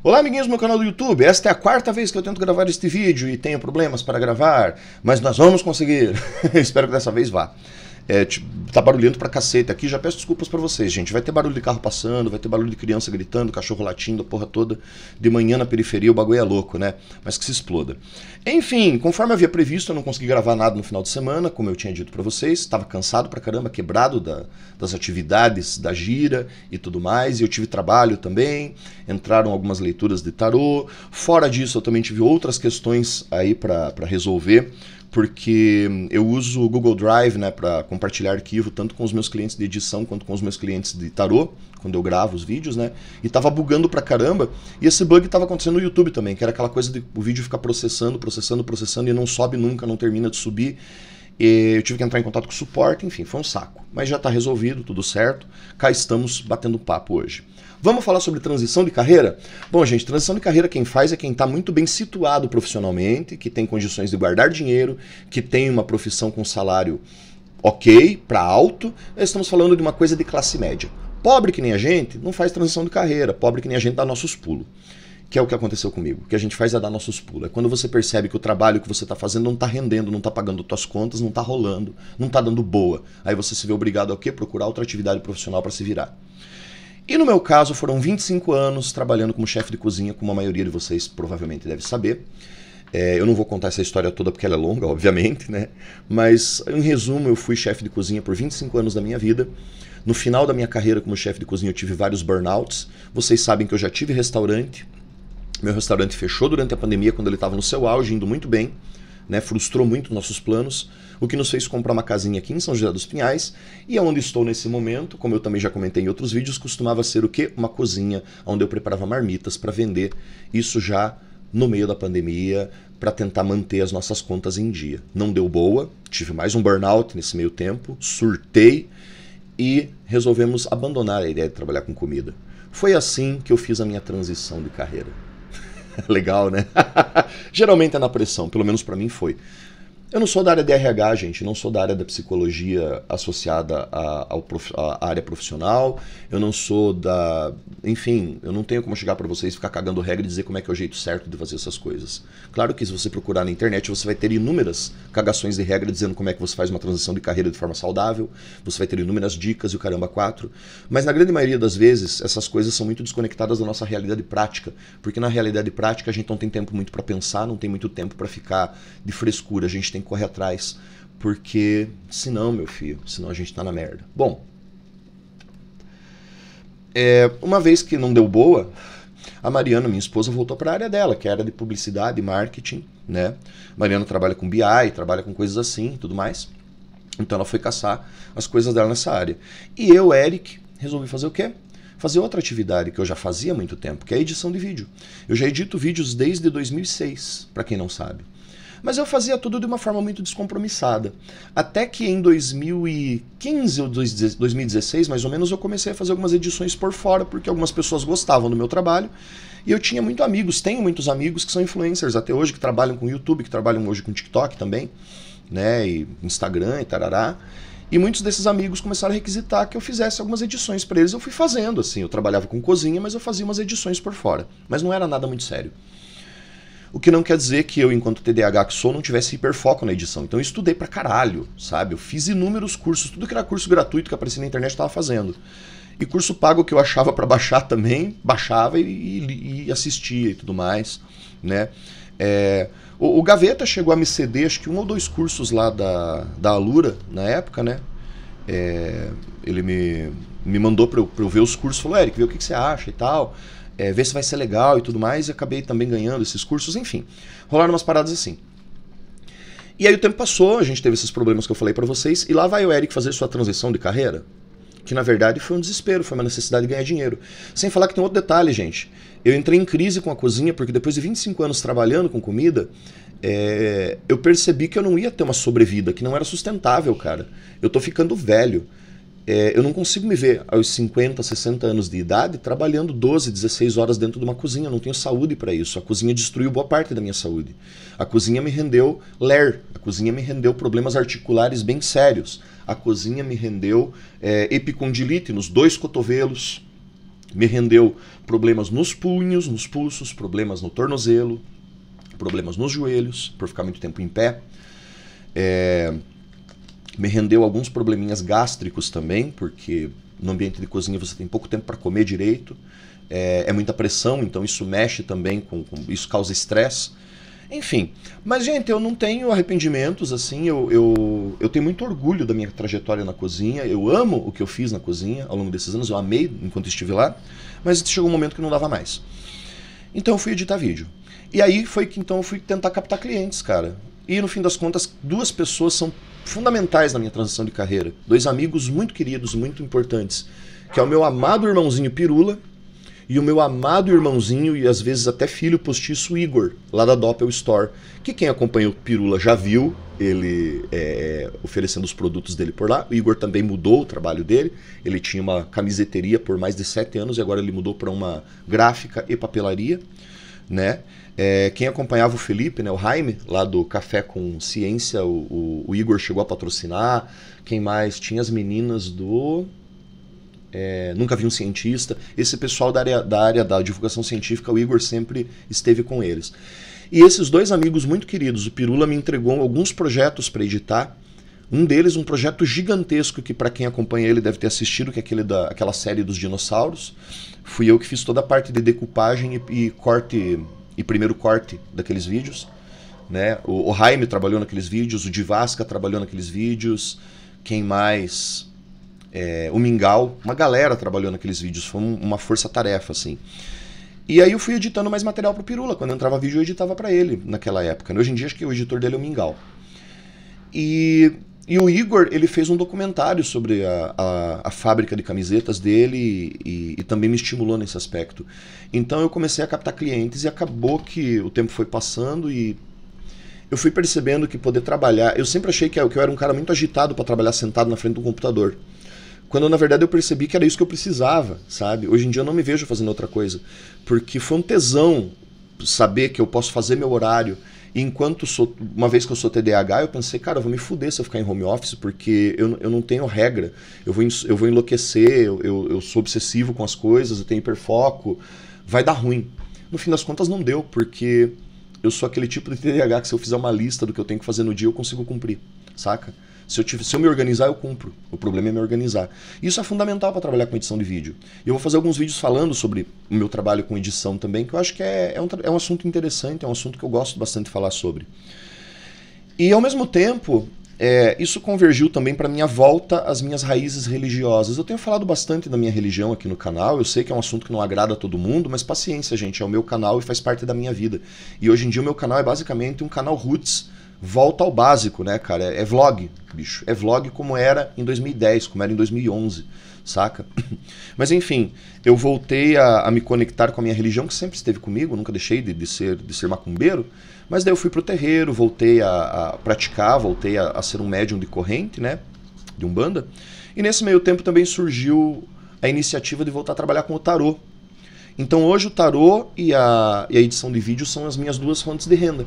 Olá, amiguinhos do meu canal do YouTube. Esta é a quarta vez que eu tento gravar este vídeo e tenho problemas para gravar, mas nós vamos conseguir. Espero que dessa vez vá. É, tipo, tá barulhento pra cacete aqui, já peço desculpas para vocês, gente. Vai ter barulho de carro passando, vai ter barulho de criança gritando, cachorro latindo, a porra toda. De manhã na periferia o bagulho é louco, né? Mas que se exploda. Enfim, conforme havia previsto, eu não consegui gravar nada no final de semana, como eu tinha dito para vocês. Estava cansado pra caramba, quebrado da, das atividades da gira e tudo mais. E eu tive trabalho também, entraram algumas leituras de tarô. Fora disso, eu também tive outras questões aí para resolver porque eu uso o Google Drive né, para compartilhar arquivo tanto com os meus clientes de edição quanto com os meus clientes de tarô, quando eu gravo os vídeos, né? E tava bugando pra caramba. E esse bug tava acontecendo no YouTube também, que era aquela coisa de o vídeo ficar processando, processando, processando e não sobe nunca, não termina de subir. E eu tive que entrar em contato com o suporte, enfim, foi um saco. Mas já está resolvido, tudo certo. Cá estamos batendo papo hoje. Vamos falar sobre transição de carreira? Bom, gente, transição de carreira quem faz é quem está muito bem situado profissionalmente, que tem condições de guardar dinheiro, que tem uma profissão com salário ok para alto. Nós estamos falando de uma coisa de classe média. Pobre que nem a gente não faz transição de carreira, pobre que nem a gente dá nossos pulos que é o que aconteceu comigo. O que a gente faz é dar nossos pulos. É quando você percebe que o trabalho que você está fazendo não está rendendo, não está pagando suas contas, não está rolando, não está dando boa. Aí você se vê obrigado a quê? Procurar outra atividade profissional para se virar. E no meu caso, foram 25 anos trabalhando como chefe de cozinha, como a maioria de vocês provavelmente deve saber. É, eu não vou contar essa história toda porque ela é longa, obviamente, né? Mas, em resumo, eu fui chefe de cozinha por 25 anos da minha vida. No final da minha carreira como chefe de cozinha, eu tive vários burnouts. Vocês sabem que eu já tive restaurante, meu restaurante fechou durante a pandemia, quando ele estava no seu auge, indo muito bem, né? frustrou muito nossos planos, o que nos fez comprar uma casinha aqui em São José dos Pinhais, e é onde estou nesse momento, como eu também já comentei em outros vídeos, costumava ser o quê? Uma cozinha, onde eu preparava marmitas para vender, isso já no meio da pandemia, para tentar manter as nossas contas em dia. Não deu boa, tive mais um burnout nesse meio tempo, surtei e resolvemos abandonar a ideia de trabalhar com comida. Foi assim que eu fiz a minha transição de carreira. Legal, né? Geralmente é na pressão, pelo menos para mim foi. Eu não sou da área de RH, gente, não sou da área da psicologia associada à, área profissional, eu não sou da. Enfim, eu não tenho como chegar para vocês ficar cagando regra e dizer como é que é o jeito certo de fazer essas coisas. Claro que se você procurar na internet, você vai ter inúmeras cagações de regra dizendo como é que você faz uma transição de carreira de forma saudável, você vai ter inúmeras dicas e o caramba quatro, mas na grande maioria das vezes essas coisas são muito desconectadas da nossa realidade prática, porque na realidade prática a gente não tem tempo muito para pensar, não tem muito tempo para ficar de frescura, a gente tem tem que correr atrás, porque senão, meu filho, senão a gente tá na merda. Bom, é, uma vez que não deu boa, a Mariana, minha esposa, voltou para a área dela, que era é de publicidade, marketing, né? Mariana trabalha com BI, trabalha com coisas assim, tudo mais. Então ela foi caçar as coisas dela nessa área. E eu, Eric, resolvi fazer o quê? Fazer outra atividade que eu já fazia há muito tempo, que é a edição de vídeo. Eu já edito vídeos desde 2006, para quem não sabe. Mas eu fazia tudo de uma forma muito descompromissada. Até que em 2015 ou 2016, mais ou menos, eu comecei a fazer algumas edições por fora, porque algumas pessoas gostavam do meu trabalho. E eu tinha muitos amigos, tenho muitos amigos que são influencers até hoje, que trabalham com YouTube, que trabalham hoje com TikTok também, né? E Instagram e tarará. E muitos desses amigos começaram a requisitar que eu fizesse algumas edições para eles. Eu fui fazendo, assim. Eu trabalhava com cozinha, mas eu fazia umas edições por fora. Mas não era nada muito sério. O que não quer dizer que eu, enquanto TDAH que sou, não tivesse hiperfoco na edição. Então eu estudei pra caralho, sabe? Eu fiz inúmeros cursos, tudo que era curso gratuito que aparecia na internet eu tava fazendo. E curso pago que eu achava para baixar também, baixava e, e, e, assistia e tudo mais, né? É, o, o, Gaveta chegou a me ceder, acho que um ou dois cursos lá da, da Alura, na época, né? É, ele me, me mandou pra eu, pra eu ver os cursos, falou, Eric, vê o que, que você acha e tal é, ver se vai ser legal e tudo mais, e acabei também ganhando esses cursos, enfim. Rolaram umas paradas assim. E aí o tempo passou, a gente teve esses problemas que eu falei para vocês, e lá vai o Eric fazer sua transição de carreira, que na verdade foi um desespero, foi uma necessidade de ganhar dinheiro. Sem falar que tem outro detalhe, gente. Eu entrei em crise com a cozinha, porque depois de 25 anos trabalhando com comida, é, eu percebi que eu não ia ter uma sobrevida, que não era sustentável, cara. Eu tô ficando velho. É, eu não consigo me ver aos 50, 60 anos de idade trabalhando 12, 16 horas dentro de uma cozinha. Eu não tenho saúde para isso. A cozinha destruiu boa parte da minha saúde. A cozinha me rendeu ler. A cozinha me rendeu problemas articulares bem sérios. A cozinha me rendeu é, epicondilite nos dois cotovelos. Me rendeu problemas nos punhos, nos pulsos, problemas no tornozelo, problemas nos joelhos, por ficar muito tempo em pé. É, me rendeu alguns probleminhas gástricos também, porque no ambiente de cozinha você tem pouco tempo para comer direito, é, é, muita pressão, então isso mexe também com, com isso causa estresse. Enfim, mas gente, eu não tenho arrependimentos, assim, eu, eu, eu tenho muito orgulho da minha trajetória na cozinha, eu amo o que eu fiz na cozinha ao longo desses anos, eu amei enquanto estive lá, mas chegou um momento que não dava mais. Então eu fui editar vídeo. E aí foi que então eu fui tentar captar clientes, cara. E no fim das contas, duas pessoas são fundamentais na minha transição de carreira. Dois amigos muito queridos, muito importantes, que é o meu amado irmãozinho Pirula e o meu amado irmãozinho e às vezes até filho postiço Igor, lá da Doppel Store, que quem acompanhou o Pirula já viu ele é, oferecendo os produtos dele por lá. O Igor também mudou o trabalho dele, ele tinha uma camiseteria por mais de sete anos e agora ele mudou para uma gráfica e papelaria né? É, quem acompanhava o Felipe, né, o Jaime, lá do Café com Ciência, o, o, o Igor chegou a patrocinar. Quem mais? Tinha as meninas do. É, nunca vi um cientista. Esse pessoal da área, da área da divulgação científica, o Igor sempre esteve com eles. E esses dois amigos muito queridos, o Pirula me entregou alguns projetos para editar um deles, um projeto gigantesco que para quem acompanha ele deve ter assistido, que é aquele da, aquela série dos dinossauros. Fui eu que fiz toda a parte de decupagem e, e corte e primeiro corte daqueles vídeos, né? O, o Jaime trabalhou naqueles vídeos, o Divasca trabalhou naqueles vídeos, quem mais? É, o Mingau, uma galera trabalhou naqueles vídeos, foi uma força-tarefa assim. E aí eu fui editando mais material pro Pirula, quando entrava vídeo eu editava para ele naquela época. Né? Hoje em dia acho que o editor dele é o Mingau. E e o Igor, ele fez um documentário sobre a, a, a fábrica de camisetas dele e, e, também me estimulou nesse aspecto. Então eu comecei a captar clientes e acabou que o tempo foi passando e eu fui percebendo que poder trabalhar. Eu sempre achei que eu, que eu era um cara muito agitado para trabalhar sentado na frente do computador. Quando na verdade eu percebi que era isso que eu precisava, sabe? Hoje em dia eu não me vejo fazendo outra coisa. Porque foi um tesão saber que eu posso fazer meu horário e enquanto sou, uma vez que eu sou TDAH, eu pensei, cara, eu vou me fuder se eu ficar em home office, porque eu, eu não tenho regra. Eu vou, eu vou enlouquecer, eu, eu, eu sou obsessivo com as coisas, eu tenho hiperfoco. Vai dar ruim. No fim das contas, não deu, porque eu sou aquele tipo de TDAH que se eu fizer uma lista do que eu tenho que fazer no dia, eu consigo cumprir, saca? Se eu, se eu me organizar, eu cumpro. O problema é me organizar. Isso é fundamental para trabalhar com edição de vídeo. E eu vou fazer alguns vídeos falando sobre o meu trabalho com edição também, que eu acho que é, é, um, é um assunto interessante, é um assunto que eu gosto bastante de falar sobre. E ao mesmo tempo, é, isso convergiu também para minha volta às minhas raízes religiosas. Eu tenho falado bastante da minha religião aqui no canal, eu sei que é um assunto que não agrada a todo mundo, mas paciência, gente, é o meu canal e faz parte da minha vida. E hoje em dia o meu canal é basicamente um canal roots volta ao básico, né, cara? É, é, vlog, bicho. É vlog como era em 2010, como era em 2011, saca? Mas enfim, eu voltei a, a me conectar com a minha religião, que sempre esteve comigo, nunca deixei de, de, ser, de ser macumbeiro. Mas daí eu fui pro terreiro, voltei a, a praticar, voltei a, a, ser um médium de corrente, né? De Umbanda. E nesse meio tempo também surgiu a iniciativa de voltar a trabalhar com o tarô. Então hoje o tarô e a, e a edição de vídeo são as minhas duas fontes de renda.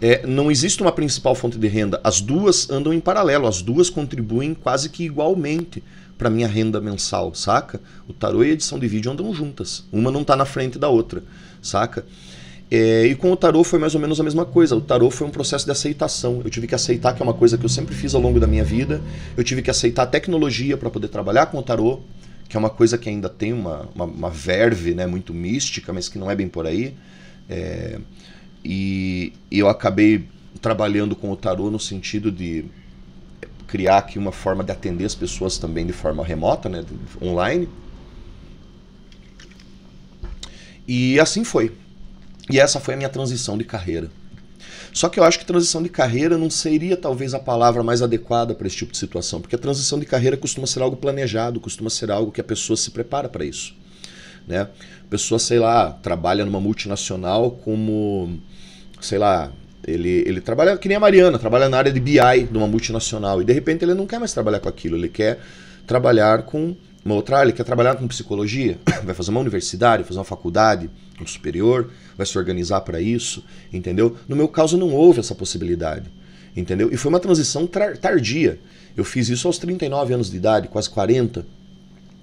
É, não existe uma principal fonte de renda. As duas andam em paralelo, as duas contribuem quase que igualmente para minha renda mensal, saca? O tarô e a edição de vídeo andam juntas. Uma não está na frente da outra, saca? É, e com o tarô foi mais ou menos a mesma coisa. O tarô foi um processo de aceitação. Eu tive que aceitar que é uma coisa que eu sempre fiz ao longo da minha vida. Eu tive que aceitar a tecnologia para poder trabalhar com o tarô, que é uma coisa que ainda tem uma, uma, uma verve né, muito mística, mas que não é bem por aí. É, e, eu acabei trabalhando com o tarô no sentido de criar aqui uma forma de atender as pessoas também de forma remota, né, online. E assim foi. E essa foi a minha transição de carreira. Só que eu acho que transição de carreira não seria talvez a palavra mais adequada para esse tipo de situação, porque a transição de carreira costuma ser algo planejado, costuma ser algo que a pessoa se prepara para isso. Né? Pessoa, sei lá, trabalha numa multinacional como, sei lá, ele, ele trabalha que nem a Mariana, trabalha na área de BI de uma multinacional e de repente ele não quer mais trabalhar com aquilo, ele quer trabalhar com uma outra área, ele quer trabalhar com psicologia, vai fazer uma universidade, fazer uma faculdade, um superior, vai se organizar para isso, entendeu? No meu caso não houve essa possibilidade, entendeu? E foi uma transição tardia. Eu fiz isso aos 39 anos de idade, quase 40,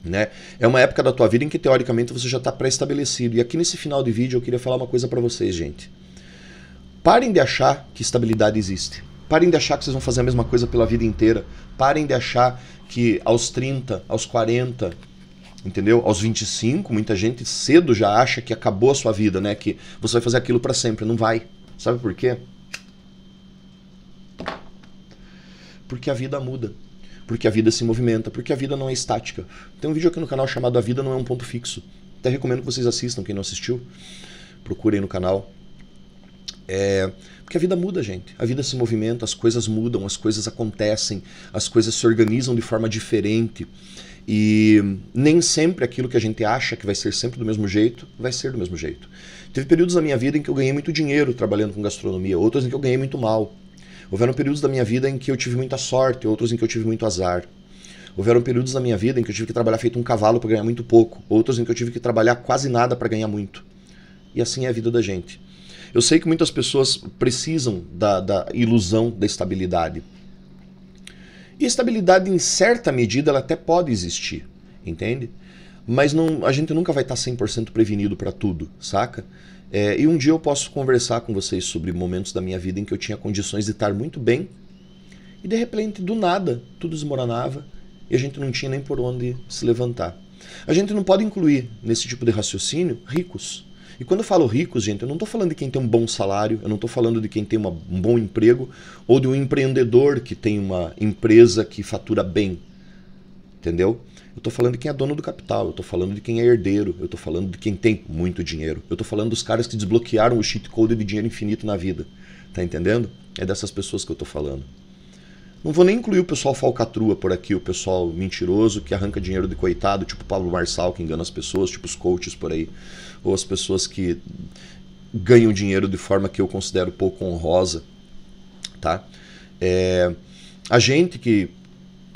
né? É uma época da tua vida em que teoricamente você já está pré-estabelecido. E aqui nesse final de vídeo eu queria falar uma coisa para vocês, gente. Parem de achar que estabilidade existe. Parem de achar que vocês vão fazer a mesma coisa pela vida inteira. Parem de achar que aos 30, aos 40, entendeu? Aos 25, muita gente cedo já acha que acabou a sua vida, né? Que você vai fazer aquilo para sempre. Não vai. Sabe por quê? Porque a vida muda porque a vida se movimenta, porque a vida não é estática. Tem um vídeo aqui no canal chamado A Vida Não É um Ponto Fixo. Até recomendo que vocês assistam, quem não assistiu, procurem no canal. É, porque a vida muda, gente. A vida se movimenta, as coisas mudam, as coisas acontecem, as coisas se organizam de forma diferente. E nem sempre aquilo que a gente acha que vai ser sempre do mesmo jeito, vai ser do mesmo jeito. Teve períodos da minha vida em que eu ganhei muito dinheiro trabalhando com gastronomia, outros em que eu ganhei muito mal. Houveram períodos da minha vida em que eu tive muita sorte, outros em que eu tive muito azar. Houveram períodos da minha vida em que eu tive que trabalhar feito um cavalo para ganhar muito pouco, outros em que eu tive que trabalhar quase nada para ganhar muito. E assim é a vida da gente. Eu sei que muitas pessoas precisam da, da ilusão da estabilidade. E a estabilidade, em certa medida, ela até pode existir, entende? Mas não, a gente nunca vai tá estar 100% prevenido para tudo, saca? É, e um dia eu posso conversar com vocês sobre momentos da minha vida em que eu tinha condições de estar muito bem e de repente, do nada, tudo desmoronava e a gente não tinha nem por onde se levantar. A gente não pode incluir nesse tipo de raciocínio ricos. E quando eu falo ricos, gente, eu não estou falando de quem tem um bom salário, eu não estou falando de quem tem uma, um bom emprego ou de um empreendedor que tem uma empresa que fatura bem. Entendeu? Eu tô falando de quem é dono do capital, eu tô falando de quem é herdeiro, eu tô falando de quem tem muito dinheiro. Eu tô falando dos caras que desbloquearam o cheat code de dinheiro infinito na vida. Tá entendendo? É dessas pessoas que eu tô falando. Não vou nem incluir o pessoal falcatrua por aqui, o pessoal mentiroso que arranca dinheiro de coitado, tipo o Pablo Marçal que engana as pessoas, tipo os coaches por aí, ou as pessoas que ganham dinheiro de forma que eu considero pouco honrosa, tá? É, a gente que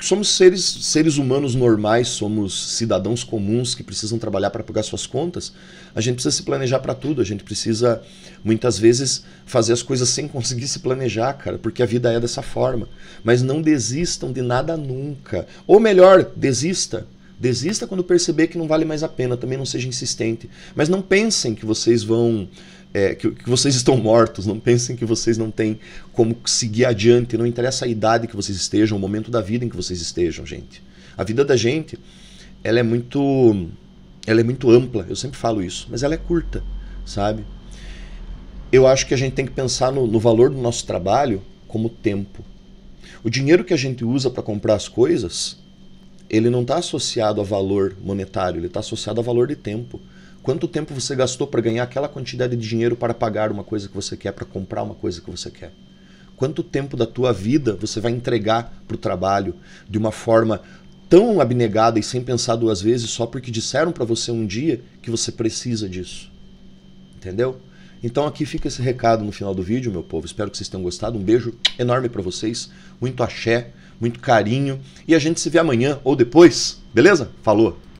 somos seres, seres humanos normais, somos cidadãos comuns que precisam trabalhar para pagar suas contas, a gente precisa se planejar para tudo, a gente precisa muitas vezes fazer as coisas sem conseguir se planejar, cara, porque a vida é dessa forma. Mas não desistam de nada nunca. Ou melhor, desista. Desista quando perceber que não vale mais a pena, também não seja insistente. Mas não pensem que vocês vão é, que, que, vocês estão mortos, não pensem que vocês não têm como seguir adiante, não interessa a idade que vocês estejam, o momento da vida em que vocês estejam, gente. A vida da gente, ela é muito, ela é muito ampla, eu sempre falo isso, mas ela é curta, sabe? Eu acho que a gente tem que pensar no, no valor do nosso trabalho como tempo. O dinheiro que a gente usa para comprar as coisas, ele não está associado a valor monetário, ele está associado a valor de tempo. Quanto tempo você gastou para ganhar aquela quantidade de dinheiro para pagar uma coisa que você quer, para comprar uma coisa que você quer? Quanto tempo da tua vida você vai entregar para o trabalho de uma forma tão abnegada e sem pensar duas vezes só porque disseram para você um dia que você precisa disso? Entendeu? Então aqui fica esse recado no final do vídeo, meu povo. Espero que vocês tenham gostado. Um beijo enorme para vocês, muito axé, muito carinho e a gente se vê amanhã ou depois, beleza? Falou.